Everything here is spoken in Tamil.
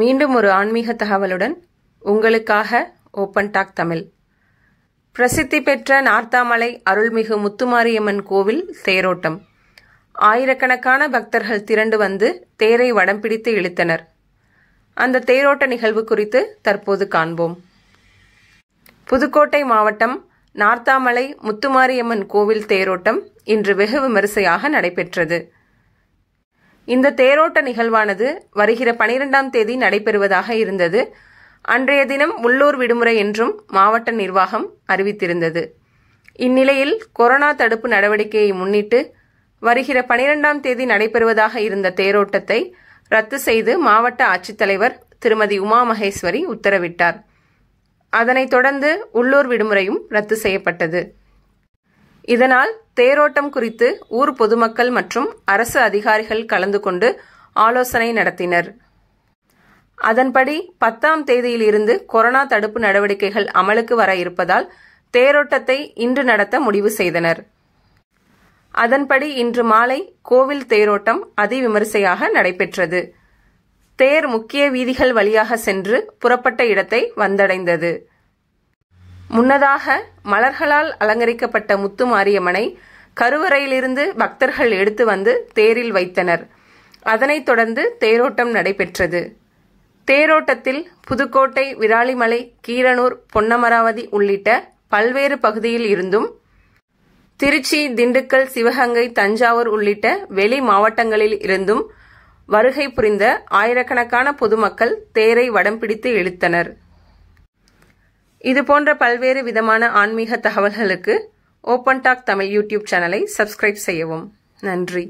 மீண்டும் ஒரு ஆன்மீக தகவலுடன் உங்களுக்காக ஓப்பன் டாக் தமிழ் பிரசித்தி பெற்ற நார்த்தாமலை அருள்மிகு முத்துமாரியம்மன் கோவில் தேரோட்டம் ஆயிரக்கணக்கான பக்தர்கள் திரண்டு வந்து தேரை வடம் பிடித்து இழுத்தனர் அந்த தேரோட்ட நிகழ்வு குறித்து தற்போது காண்போம் புதுக்கோட்டை மாவட்டம் நார்த்தாமலை முத்துமாரியம்மன் கோவில் தேரோட்டம் இன்று வெகு விமரிசையாக நடைபெற்றது இந்த தேரோட்ட நிகழ்வானது வருகிற பனிரெண்டாம் தேதி நடைபெறுவதாக இருந்தது அன்றைய தினம் உள்ளூர் விடுமுறை என்றும் மாவட்ட நிர்வாகம் அறிவித்திருந்தது இந்நிலையில் கொரோனா தடுப்பு நடவடிக்கையை முன்னிட்டு வருகிற பனிரெண்டாம் தேதி நடைபெறுவதாக இருந்த தேரோட்டத்தை ரத்து செய்து மாவட்ட ஆட்சித்தலைவர் திருமதி உமா மகேஸ்வரி உத்தரவிட்டார் அதனைத் தொடர்ந்து உள்ளூர் விடுமுறையும் ரத்து செய்யப்பட்டது இதனால் தேரோட்டம் குறித்து ஊர் பொதுமக்கள் மற்றும் அரசு அதிகாரிகள் கலந்து கொண்டு ஆலோசனை நடத்தினர் அதன்படி பத்தாம் தேதியிலிருந்து கொரோனா தடுப்பு நடவடிக்கைகள் அமலுக்கு வர இருப்பதால் தேரோட்டத்தை இன்று நடத்த முடிவு செய்தனர் அதன்படி இன்று மாலை கோவில் தேரோட்டம் அதிவிமரிசையாக நடைபெற்றது தேர் முக்கிய வீதிகள் வழியாக சென்று புறப்பட்ட இடத்தை வந்தடைந்தது முன்னதாக மலர்களால் அலங்கரிக்கப்பட்ட முத்து மாரியம்மனை கருவறையிலிருந்து பக்தர்கள் எடுத்து வந்து தேரில் வைத்தனர் அதனைத் தொடர்ந்து தேரோட்டம் நடைபெற்றது தேரோட்டத்தில் புதுக்கோட்டை விராலிமலை கீரனூர் பொன்னமராவதி உள்ளிட்ட பல்வேறு பகுதியில் இருந்தும் திருச்சி திண்டுக்கல் சிவகங்கை தஞ்சாவூர் உள்ளிட்ட வெளி மாவட்டங்களில் இருந்தும் வருகை புரிந்த ஆயிரக்கணக்கான பொதுமக்கள் தேரை வடம் பிடித்து இழுத்தனர் இது போன்ற பல்வேறு விதமான ஆன்மீக தகவல்களுக்கு ஓப்பன் டாக் தமிழ் யூடியூப் சேனலை சப்ஸ்கிரைப் செய்யவும் நன்றி